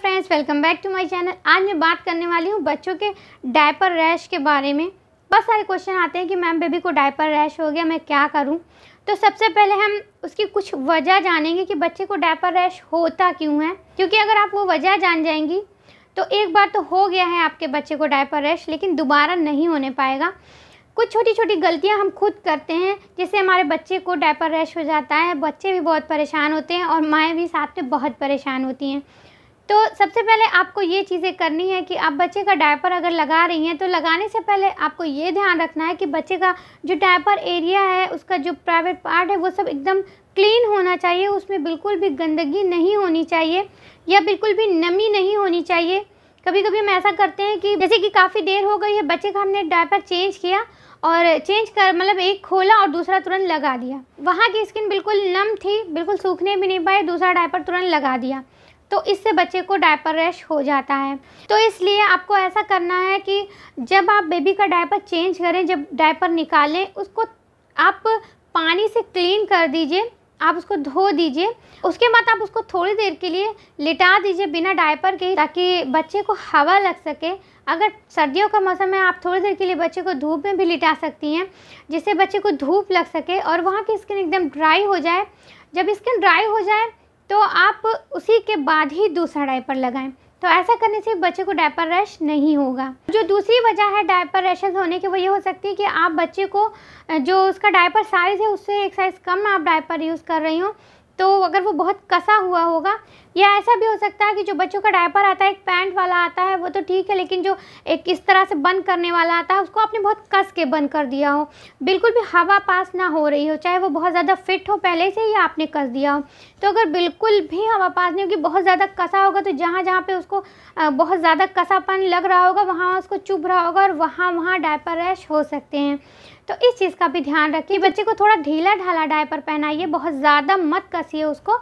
friends welcome back to my channel आज मैं बात करने वाली हूँ बच्चों के डायपर रैश के बारे में बहुत सारे क्वेश्चन आते हैं कि मैम बेबी को डायपर रैश हो गया मैं क्या करूँ तो सबसे पहले हम उसकी कुछ वजह जानेंगे कि बच्चे को डायपर रैश होता क्यों है क्योंकि अगर आप वो वजह जान जाएंगी तो एक बार तो हो गया है आपके बच्चे को डायपर रैश लेकिन दोबारा नहीं होने पाएगा कुछ छोटी छोटी गलतियां हम खुद करते हैं जिससे हमारे बच्चे को डायपर रैश हो जाता है बच्चे भी बहुत परेशान होते हैं और माएँ भी साथ में बहुत परेशान होती हैं तो सबसे पहले आपको ये चीज़ें करनी है कि आप बच्चे का डायपर अगर लगा रही हैं तो लगाने से पहले आपको ये ध्यान रखना है कि बच्चे का जो डायपर एरिया है उसका जो प्राइवेट पार्ट है वो सब एकदम क्लीन होना चाहिए उसमें बिल्कुल भी गंदगी नहीं होनी चाहिए या बिल्कुल भी नमी नहीं होनी चाहिए कभी कभी हम ऐसा करते हैं कि जैसे कि काफ़ी देर हो गई है बच्चे का हमने डायपर चेंज किया और चेंज कर मतलब एक खोला और दूसरा तुरंत लगा दिया वहाँ की स्किन बिल्कुल नम थी बिल्कुल सूखने भी नहीं पाए दूसरा डायपर तुरंत लगा दिया तो इससे बच्चे को डायपर रैश हो जाता है तो इसलिए आपको ऐसा करना है कि जब आप बेबी का डायपर चेंज करें जब डायपर निकालें उसको आप पानी से क्लीन कर दीजिए आप उसको धो दीजिए उसके बाद आप उसको थोड़ी देर के लिए लिटा दीजिए बिना डायपर के ताकि बच्चे को हवा लग सके अगर सर्दियों का मौसम है आप थोड़ी देर के लिए बच्चे को धूप में भी लिटा सकती हैं जिससे बच्चे को धूप लग सके और वहाँ की स्किन एकदम ड्राई हो जाए जब स्किन ड्राई हो जाए तो आप उसी के बाद ही दूसरा डायपर लगाएं तो ऐसा करने से बच्चे को डायपर रैश नहीं होगा जो दूसरी वजह है डायपर रैशेज होने की वो ये हो सकती है कि आप बच्चे को जो उसका डायपर साइज़ है उससे एक साइज़ कम आप डायपर यूज़ कर रही हो तो अगर वो बहुत कसा हुआ होगा या ऐसा भी हो सकता है कि जो बच्चों का डायपर आता है एक पैंट वाला आता है वो तो ठीक है लेकिन जो एक इस तरह से बंद करने वाला आता है उसको आपने बहुत कस के बंद कर दिया हो बिल्कुल भी हवा पास ना हो रही हो चाहे वो बहुत ज़्यादा फिट हो पहले से ही आपने कस दिया हो तो अगर बिल्कुल भी हवा पास नहीं होगी बहुत ज़्यादा कसा होगा तो जहाँ जहाँ पर उसको बहुत ज़्यादा कसापन लग रहा होगा वहाँ उसको चुभ रहा होगा और वहाँ वहाँ डायपर रैश हो सकते हैं तो इस चीज़ का भी ध्यान रखिए बच्चे को थोड़ा ढीला ढाला डायपर पहनाइए बहुत ज़्यादा मत कसिए उसको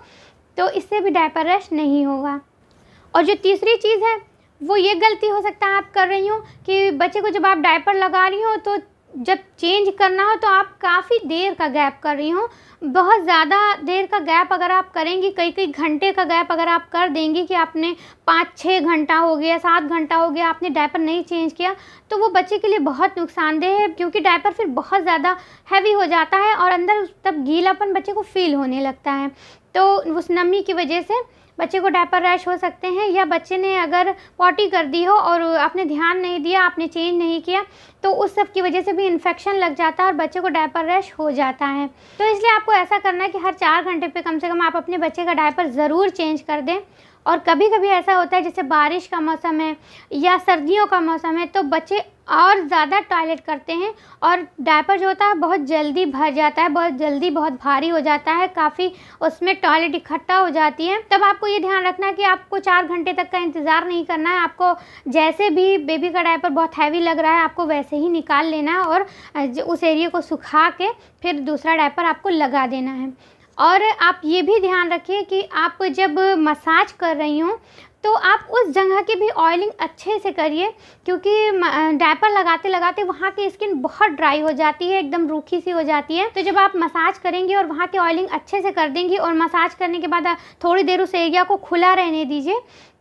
तो इससे भी डायपर रश नहीं होगा और जो तीसरी चीज़ है वो ये गलती हो सकता है आप कर रही हूँ कि बच्चे को जब आप डायपर लगा रही हो तो जब चेंज करना हो तो आप काफ़ी देर का गैप कर रही हूँ बहुत ज़्यादा देर का गैप अगर आप करेंगी कई कई घंटे का गैप अगर आप कर देंगी कि आपने पाँच छः घंटा हो गया सात घंटा हो गया आपने डायपर नहीं चेंज किया तो वो बच्चे के लिए बहुत नुकसानदेह है क्योंकि डायपर फिर बहुत ज़्यादा हैवी हो जाता है और अंदर तब गीलापन बच्चे को फील होने लगता है तो उस नमी की वजह से बच्चे को डायपर रैश हो सकते हैं या बच्चे ने अगर पॉटी कर दी हो और आपने ध्यान नहीं दिया आपने चेंज नहीं किया तो उस सब की वजह से भी इन्फेक्शन लग जाता है और बच्चे को डायपर रैश हो जाता है तो इसलिए आपको ऐसा करना है कि हर चार घंटे पर कम से कम आप अपने बच्चे का डायपर ज़रूर चेंज कर दें और कभी कभी ऐसा होता है जैसे बारिश का मौसम है या सर्दियों का मौसम है तो बच्चे और ज़्यादा टॉयलेट करते हैं और डायपर जो होता है बहुत जल्दी भर जाता है बहुत जल्दी बहुत भारी हो जाता है काफ़ी उसमें टॉयलेट इकट्ठा हो जाती है तब आपको ये ध्यान रखना है कि आपको चार घंटे तक का इंतज़ार नहीं करना है आपको जैसे भी बेबी का डायपर बहुत हैवी लग रहा है आपको वैसे ही निकाल लेना है और उस एरिए को सुखा के फिर दूसरा डायपर आपको लगा देना है और आप ये भी ध्यान रखिए कि आप जब मसाज कर रही हूँ तो आप उस जगह की भी ऑयलिंग अच्छे से करिए क्योंकि डायपर लगाते लगाते वहाँ की स्किन बहुत ड्राई हो जाती है एकदम रूखी सी हो जाती है तो जब आप मसाज करेंगे और वहाँ की ऑयलिंग अच्छे से कर देंगी और मसाज करने के बाद थोड़ी देर उस एरिया को खुला रहने दीजिए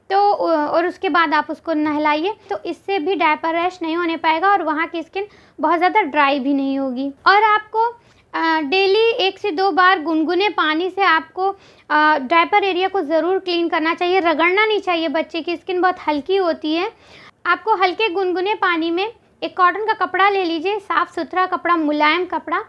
तो और उसके बाद आप उसको नहलाइए तो इससे भी डायपर रैश नहीं होने पाएगा और वहाँ की स्किन बहुत ज़्यादा ड्राई भी नहीं होगी और आपको डेली एक से दो बार गुनगुने पानी से आपको ड्राइपर एरिया को ज़रूर क्लीन करना चाहिए रगड़ना नहीं चाहिए बच्चे की स्किन बहुत हल्की होती है आपको हल्के गुनगुने पानी में एक कॉटन का कपड़ा ले लीजिए साफ़ सुथरा कपड़ा मुलायम कपड़ा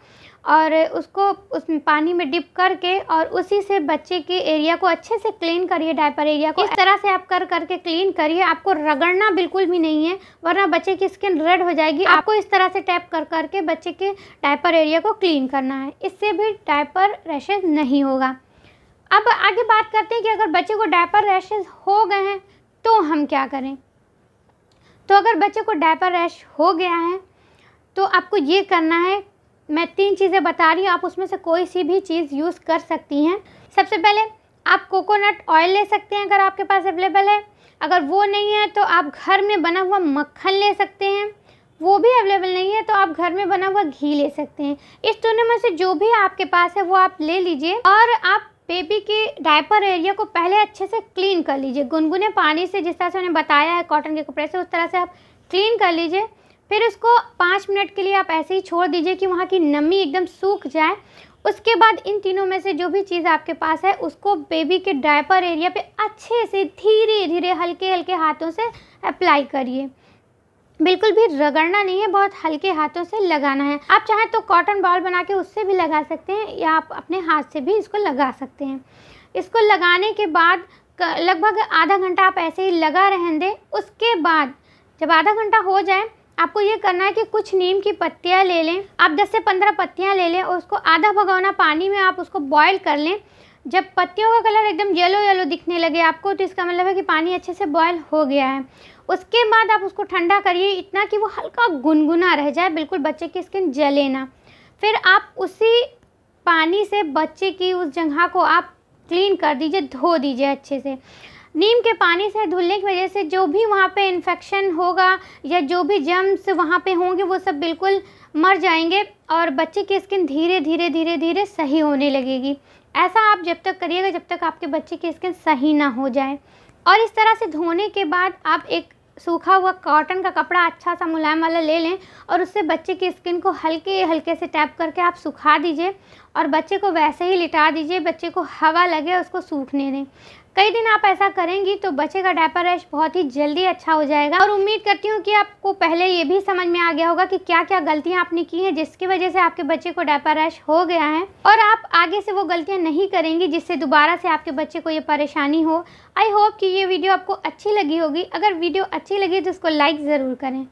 और उसको उस पानी में डिप करके और उसी से बच्चे के एरिया को अच्छे से क्लीन करिए डायपर एरिया को इस तरह से आप कर करके क्लीन करिए आपको रगड़ना बिल्कुल भी नहीं है वरना बच्चे की स्किन रेड हो जाएगी आपको इस तरह से टैप कर करके बच्चे के डायपर एरिया को क्लीन करना है इससे भी डायपर रैशेज नहीं होगा अब आगे बात करते हैं कि अगर बच्चे को डायपर रैशेज हो गए हैं तो हम क्या करें तो अगर बच्चे को डायपर रैश हो गया है तो आपको ये करना है मैं तीन चीज़ें बता रही हूँ आप उसमें से कोई सी भी चीज़ यूज़ कर सकती हैं सबसे पहले आप कोकोनट ऑयल ले सकते हैं अगर आपके पास अवेलेबल है अगर वो नहीं है तो आप घर में बना हुआ मक्खन ले सकते हैं वो भी अवेलेबल नहीं है तो आप घर में बना हुआ घी ले सकते हैं इस दोनों में से जो भी आपके पास है वो आप ले लीजिए और आप बेबी के डायपर एरिया को पहले अच्छे से क्लीन कर लीजिए गुनगुने पानी से जिस तरह से उन्हें बताया है कॉटन के कपड़े से उस तरह से आप क्लीन कर लीजिए फिर उसको पाँच मिनट के लिए आप ऐसे ही छोड़ दीजिए कि वहाँ की नमी एकदम सूख जाए उसके बाद इन तीनों में से जो भी चीज़ आपके पास है उसको बेबी के डायपर एरिया पे अच्छे से धीरे धीरे हल्के हल्के हाथों से अप्लाई करिए बिल्कुल भी रगड़ना नहीं है बहुत हल्के हाथों से लगाना है आप चाहें तो कॉटन बॉल बना के उससे भी लगा सकते हैं या आप अपने हाथ से भी इसको लगा सकते हैं इसको लगाने के बाद लगभग आधा घंटा आप ऐसे ही लगा रहने दें उसके बाद जब आधा घंटा हो जाए आपको ये करना है कि कुछ नीम की पत्तियाँ ले लें आप 10 से 15 पत्तियाँ ले लें और उसको आधा भगोना पानी में आप उसको बॉयल कर लें जब पत्तियों का कलर एकदम येलो येलो दिखने लगे आपको तो इसका मतलब है कि पानी अच्छे से बॉयल हो गया है उसके बाद आप उसको ठंडा करिए इतना कि वो हल्का गुनगुना रह जाए बिल्कुल बच्चे की स्किन जले ना फिर आप उसी पानी से बच्चे की उस जगह को आप क्लीन कर दीजिए धो दीजिए अच्छे से नीम के पानी से धुलने की वजह से जो भी वहाँ पे इन्फेक्शन होगा या जो भी जम्स वहाँ पे होंगे वो सब बिल्कुल मर जाएंगे और बच्चे की स्किन धीरे धीरे धीरे धीरे सही होने लगेगी ऐसा आप जब तक करिएगा जब तक आपके बच्चे की स्किन सही ना हो जाए और इस तरह से धोने के बाद आप एक सूखा हुआ कॉटन का कपड़ा अच्छा सा मुलायम वाला ले लें और उससे बच्चे की स्किन को हल्के हल्के से टैप करके आप सुखा दीजिए और बच्चे को वैसे ही लिटा दीजिए बच्चे को हवा लगे उसको सूखने दें कई दिन आप ऐसा करेंगी तो बच्चे का डायपर रैश बहुत ही जल्दी अच्छा हो जाएगा और उम्मीद करती हूँ कि आपको पहले ये भी समझ में आ गया होगा कि क्या क्या गलतियाँ आपने की हैं जिसकी वजह से आपके बच्चे को डायपर रैश हो गया है और आप आगे से वो गलतियाँ नहीं करेंगी जिससे दोबारा से आपके बच्चे को ये परेशानी हो आई होप कि ये वीडियो आपको अच्छी लगी होगी अगर वीडियो अच्छी लगी तो उसको लाइक ज़रूर करें